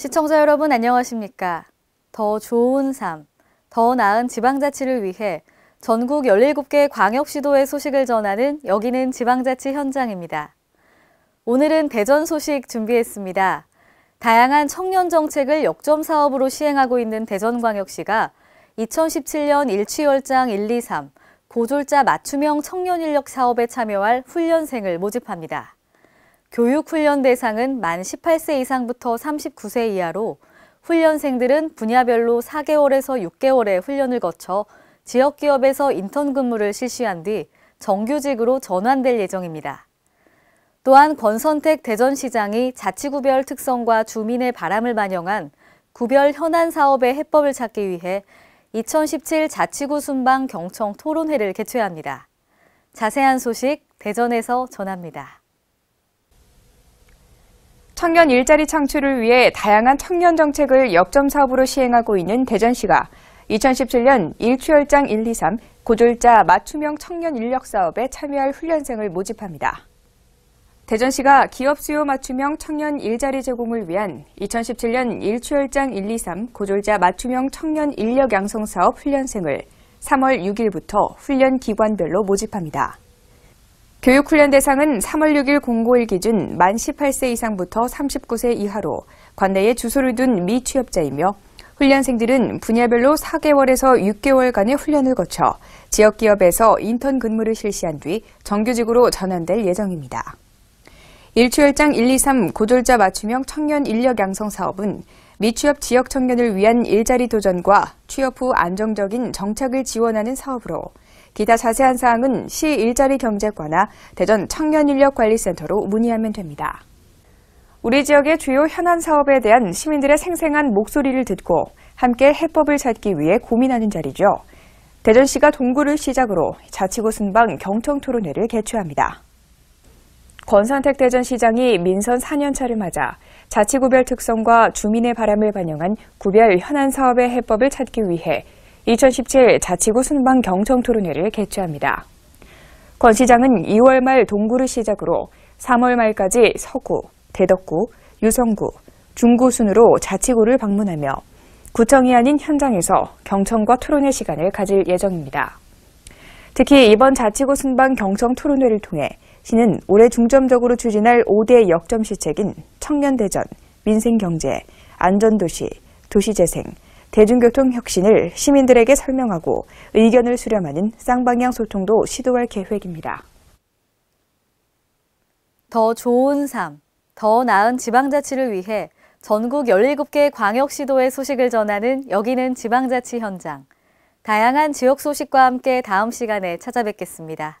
시청자 여러분 안녕하십니까? 더 좋은 삶, 더 나은 지방자치를 위해 전국 17개 광역시도의 소식을 전하는 여기는 지방자치 현장입니다. 오늘은 대전 소식 준비했습니다. 다양한 청년 정책을 역점 사업으로 시행하고 있는 대전광역시가 2017년 일취월장 1, 2, 3 고졸자 맞춤형 청년 인력 사업에 참여할 훈련생을 모집합니다. 교육훈련 대상은 만 18세 이상부터 39세 이하로 훈련생들은 분야별로 4개월에서 6개월의 훈련을 거쳐 지역기업에서 인턴 근무를 실시한 뒤 정규직으로 전환될 예정입니다. 또한 권선택 대전시장이 자치구별 특성과 주민의 바람을 반영한 구별 현안 사업의 해법을 찾기 위해 2017 자치구 순방 경청 토론회를 개최합니다. 자세한 소식 대전에서 전합니다. 청년 일자리 창출을 위해 다양한 청년 정책을 역점 사업으로 시행하고 있는 대전시가 2017년 일취열장 1, 2, 3 고졸자 맞춤형 청년 인력 사업에 참여할 훈련생을 모집합니다. 대전시가 기업 수요 맞춤형 청년 일자리 제공을 위한 2017년 일취열장 1, 2, 3 고졸자 맞춤형 청년 인력 양성 사업 훈련생을 3월 6일부터 훈련 기관별로 모집합니다. 교육훈련 대상은 3월 6일 공고일 기준 만 18세 이상부터 39세 이하로 관내에 주소를 둔 미취업자이며 훈련생들은 분야별로 4개월에서 6개월간의 훈련을 거쳐 지역 기업에서 인턴 근무를 실시한 뒤 정규직으로 전환될 예정입니다. 일출열장 123 고졸자 맞춤형 청년 인력 양성 사업은 미취업 지역 청년을 위한 일자리 도전과 취업 후 안정적인 정착을 지원하는 사업으로 기타 자세한 사항은 시 일자리 경제과나 대전 청년인력관리센터로 문의하면 됩니다. 우리 지역의 주요 현안 사업에 대한 시민들의 생생한 목소리를 듣고 함께 해법을 찾기 위해 고민하는 자리죠. 대전시가 동구를 시작으로 자치구 순방 경청토론회를 개최합니다. 권선택 대전 시장이 민선 4년차를 맞아 자치구별 특성과 주민의 바람을 반영한 구별 현안 사업의 해법을 찾기 위해 2017 자치구 순방 경청 토론회를 개최합니다. 권 시장은 2월 말 동구를 시작으로 3월 말까지 서구, 대덕구, 유성구, 중구 순으로 자치구를 방문하며 구청이 아닌 현장에서 경청과 토론회 시간을 가질 예정입니다. 특히 이번 자치구 순방 경청 토론회를 통해 시는 올해 중점적으로 추진할 5대 역점 시책인 청년대전, 민생경제, 안전도시, 도시재생, 대중교통 혁신을 시민들에게 설명하고 의견을 수렴하는 쌍방향 소통도 시도할 계획입니다. 더 좋은 삶, 더 나은 지방자치를 위해 전국 17개 광역시도의 소식을 전하는 여기는 지방자치 현장. 다양한 지역 소식과 함께 다음 시간에 찾아뵙겠습니다.